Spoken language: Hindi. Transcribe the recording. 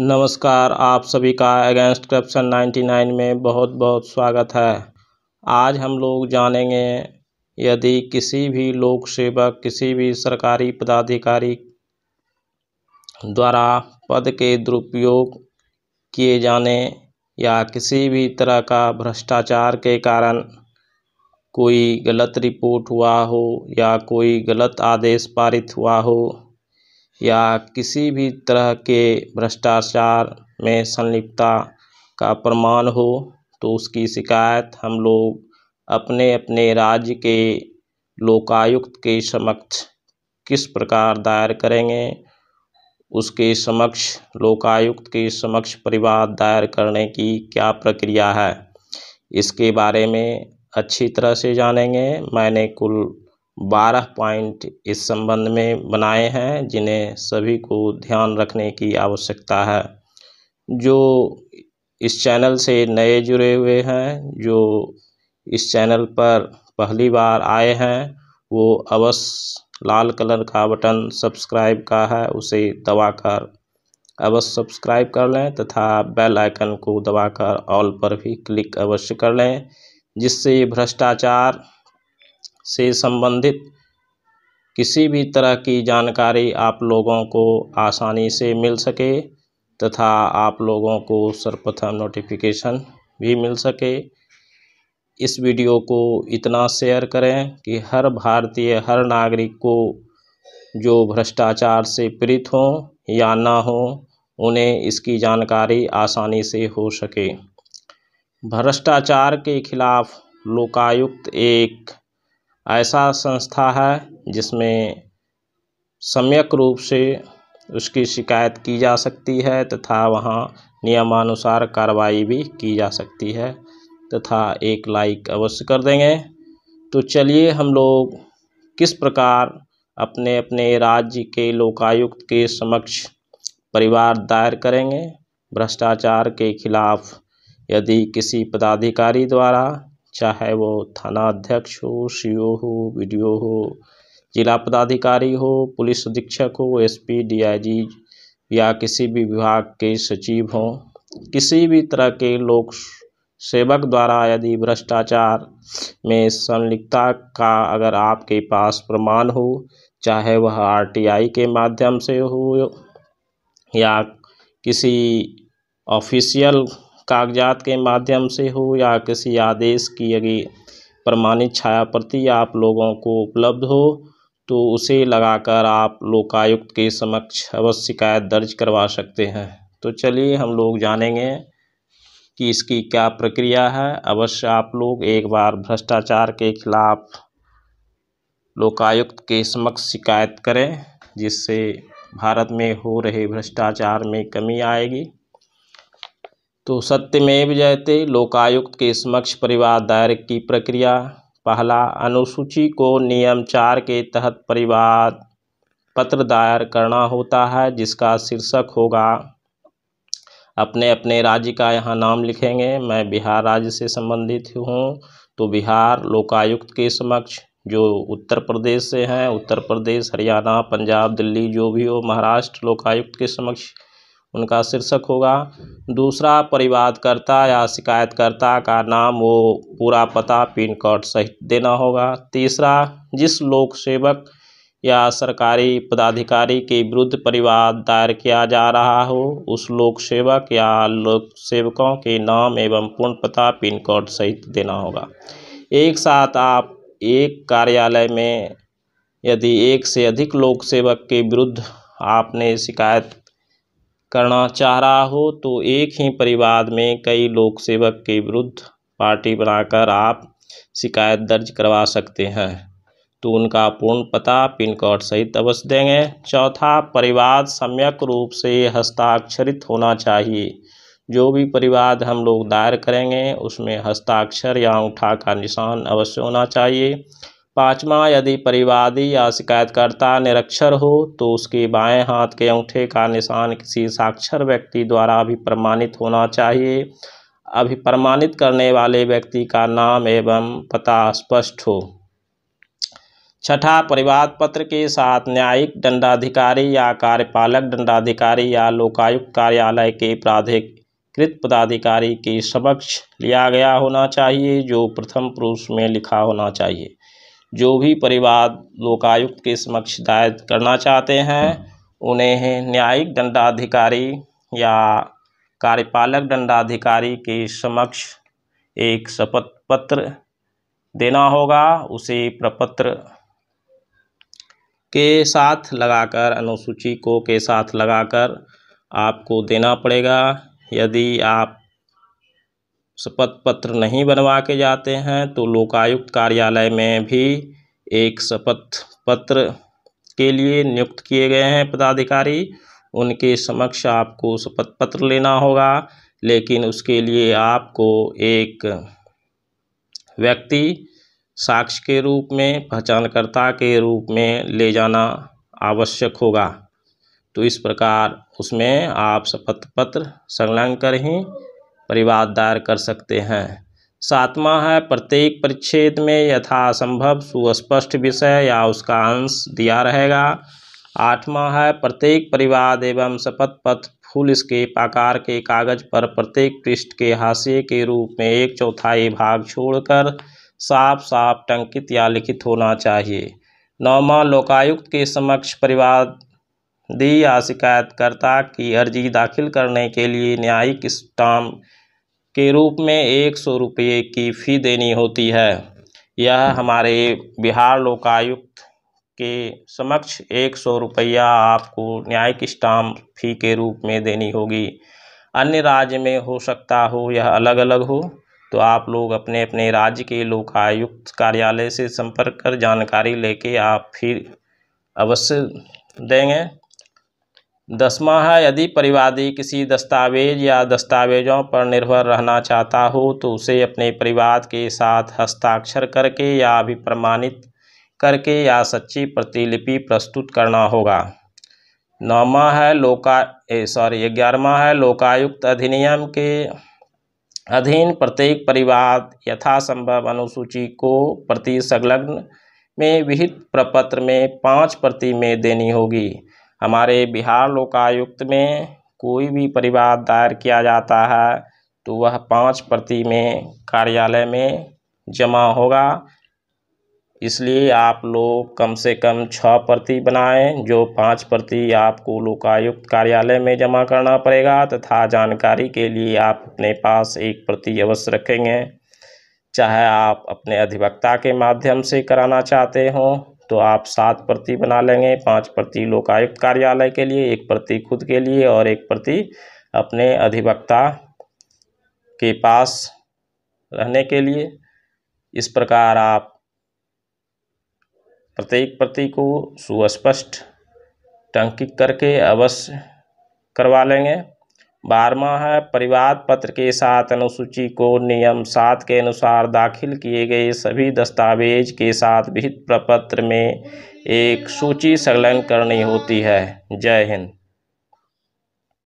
नमस्कार आप सभी का अगेंस्ट करप्शन 99 में बहुत बहुत स्वागत है आज हम लोग जानेंगे यदि किसी भी लोक सेवक किसी भी सरकारी पदाधिकारी द्वारा पद के दुरुपयोग किए जाने या किसी भी तरह का भ्रष्टाचार के कारण कोई गलत रिपोर्ट हुआ हो या कोई गलत आदेश पारित हुआ हो या किसी भी तरह के भ्रष्टाचार में संलिप्तता का प्रमाण हो तो उसकी शिकायत हम लोग अपने अपने राज्य के लोकायुक्त के समक्ष किस प्रकार दायर करेंगे उसके समक्ष लोकायुक्त के समक्ष परिवाद दायर करने की क्या प्रक्रिया है इसके बारे में अच्छी तरह से जानेंगे मैंने कुल बारह पॉइंट इस संबंध में बनाए हैं जिन्हें सभी को ध्यान रखने की आवश्यकता है जो इस चैनल से नए जुड़े हुए हैं जो इस चैनल पर पहली बार आए हैं वो अवश्य लाल कलर का बटन सब्सक्राइब का है उसे दबाकर अवश्य सब्सक्राइब कर लें तथा बेल आइकन को दबाकर ऑल पर भी क्लिक अवश्य कर लें जिससे भ्रष्टाचार से संबंधित किसी भी तरह की जानकारी आप लोगों को आसानी से मिल सके तथा आप लोगों को सर्वप्रथम नोटिफिकेशन भी मिल सके इस वीडियो को इतना शेयर करें कि हर भारतीय हर नागरिक को जो भ्रष्टाचार से पीड़ित हों या ना हो उन्हें इसकी जानकारी आसानी से हो सके भ्रष्टाचार के खिलाफ लोकायुक्त एक ऐसा संस्था है जिसमें सम्यक रूप से उसकी शिकायत की जा सकती है तथा वहाँ नियमानुसार कार्रवाई भी की जा सकती है तथा एक लाइक अवश्य कर देंगे तो चलिए हम लोग किस प्रकार अपने अपने राज्य के लोकायुक्त के समक्ष परिवार दायर करेंगे भ्रष्टाचार के खिलाफ यदि किसी पदाधिकारी द्वारा चाहे वो थाना अध्यक्ष हो सी ओ हो बी डी ओ हो जिला पदाधिकारी हो पुलिस अधीक्षक हो S P D I G या किसी भी विभाग के सचिव हों किसी भी तरह के लोक सेवक द्वारा यदि भ्रष्टाचार में संलिप्तता का अगर आपके पास प्रमाण हो चाहे वह आरटीआई के माध्यम से हो या किसी ऑफिशियल कागज़ात के माध्यम से हो या किसी आदेश की यदि प्रमाणित छायाप्रति आप लोगों को उपलब्ध हो तो उसे लगाकर आप लोकायुक्त के समक्ष अवश्य शिकायत दर्ज करवा सकते हैं तो चलिए हम लोग जानेंगे कि इसकी क्या प्रक्रिया है अवश्य आप लोग एक बार भ्रष्टाचार के खिलाफ लोकायुक्त के समक्ष शिकायत करें जिससे भारत में हो रहे भ्रष्टाचार में कमी आएगी तो सत्यमेव जयते लोकायुक्त के समक्ष परिवार दायर की प्रक्रिया पहला अनुसूची को नियम चार के तहत परिवार पत्र दायर करना होता है जिसका शीर्षक होगा अपने अपने राज्य का यहाँ नाम लिखेंगे मैं बिहार राज्य से संबंधित हूँ तो बिहार लोकायुक्त के समक्ष जो उत्तर प्रदेश से हैं उत्तर प्रदेश हरियाणा पंजाब दिल्ली जो भी हो महाराष्ट्र लोकायुक्त के समक्ष उनका शीर्षक होगा दूसरा परिवादकर्ता या शिकायतकर्ता का नाम वो पूरा पता पिन कोड सहित देना होगा तीसरा जिस लोक सेवक या सरकारी पदाधिकारी के विरुद्ध परिवाद दायर किया जा रहा हो उस लोक सेवक या लोक सेवकों के नाम एवं पूर्ण पता पिन कोड सहित देना होगा एक साथ आप एक कार्यालय में यदि एक से अधिक लोक सेवक के विरुद्ध आपने शिकायत करना चाह रहा हो तो एक ही परिवार में कई लोक सेवक के विरुद्ध पार्टी बनाकर आप शिकायत दर्ज करवा सकते हैं तो उनका पूर्ण पता पिन कोड सहित अवश्य देंगे चौथा परिवार सम्यक रूप से हस्ताक्षरित होना चाहिए जो भी परिवाद हम लोग दायर करेंगे उसमें हस्ताक्षर या अंगूठा का निशान अवश्य होना चाहिए पाँचवा यदि परिवादी या शिकायतकर्ता निरक्षर हो तो उसके बाएं हाथ के अंगूठे का निशान किसी साक्षर व्यक्ति द्वारा भी प्रमाणित होना चाहिए अभी प्रमाणित करने वाले व्यक्ति का नाम एवं पता स्पष्ट हो छठा परिवाद पत्र के साथ न्यायिक दंडाधिकारी या कार्यपालक दंडाधिकारी या लोकायुक्त कार्यालय के प्राधिकृत पदाधिकारी के समक्ष लिया गया होना चाहिए जो प्रथम पुरुष में लिखा होना चाहिए जो भी परिवाद लोकायुक्त के समक्ष दायर करना चाहते हैं उन्हें न्यायिक दंडाधिकारी या कार्यपालक दंडाधिकारी के समक्ष एक शपथ पत्र देना होगा उसे प्रपत्र के साथ लगाकर अनुसूची को के साथ लगाकर आपको देना पड़ेगा यदि आप शपथ पत्र नहीं बनवा के जाते हैं तो लोकायुक्त कार्यालय में भी एक शपथ पत्र के लिए नियुक्त किए गए हैं पदाधिकारी उनके समक्ष आपको शपथ पत्र लेना होगा लेकिन उसके लिए आपको एक व्यक्ति साक्ष्य के रूप में पहचानकर्ता के रूप में ले जाना आवश्यक होगा तो इस प्रकार उसमें आप शपथ पत्र संलग्न कर ही परिवाद दायर कर सकते हैं सातवां है प्रत्येक परिच्छेद में यथासंभव सुस्पष्ट विषय या उसका अंश दिया रहेगा आठवां है प्रत्येक परिवाद एवं शपथ पथ फूल इसके आकार के कागज पर प्रत्येक पृष्ठ के हाशिए के रूप में एक चौथाई भाग छोड़कर साफ साफ टंकित या लिखित होना चाहिए नौवा लोकायुक्त के समक्ष परिवाद दी या शिकायतकर्ता की अर्जी दाखिल करने के लिए न्यायिक स्टाम्प के रूप में एक सौ रुपये की फ़ी देनी होती है यह हमारे बिहार लोकायुक्त के समक्ष एक सौ रुपया आपको न्यायिक स्टाम्प फ़ी के रूप में देनी होगी अन्य राज्य में हो सकता हो यह अलग अलग हो तो आप लोग अपने अपने राज्य के लोकायुक्त कार्यालय से संपर्क कर जानकारी लेके आप फिर अवश्य देंगे दसवा है यदि परिवादी किसी दस्तावेज या दस्तावेज़ों पर निर्भर रहना चाहता हो तो उसे अपने परिवार के साथ हस्ताक्षर करके या अभिप्रमाणित करके या सच्ची प्रतिलिपि प्रस्तुत करना होगा नौवा है लोका सॉरी ग्यारहवा है लोकायुक्त अधिनियम के अधीन प्रत्येक परिवार यथासंभव अनुसूची को प्रति संलग्न में विहित प्रपत्र में पाँच प्रति में देनी होगी हमारे बिहार लोकायुक्त में कोई भी परिवाद दायर किया जाता है तो वह पाँच प्रति में कार्यालय में जमा होगा इसलिए आप लोग कम से कम छः प्रति बनाएं जो पाँच प्रति आपको लोकायुक्त कार्यालय में जमा करना पड़ेगा तथा जानकारी के लिए आप अपने पास एक प्रति अवश्य रखेंगे चाहे आप अपने अधिवक्ता के माध्यम से कराना चाहते हों तो आप सात प्रति बना लेंगे पाँच प्रति लोकायुक्त कार्यालय के लिए एक प्रति खुद के लिए और एक प्रति अपने अधिवक्ता के पास रहने के लिए इस प्रकार आप प्रत्येक प्रति को सुस्पष्ट टंकित करके अवश्य करवा लेंगे बारहवा है परिवाद पत्र के साथ अनुसूची को नियम सात के अनुसार दाखिल किए गए सभी दस्तावेज के साथ विहित प्रपत्र में एक सूची संलग्न करनी होती है जय हिंद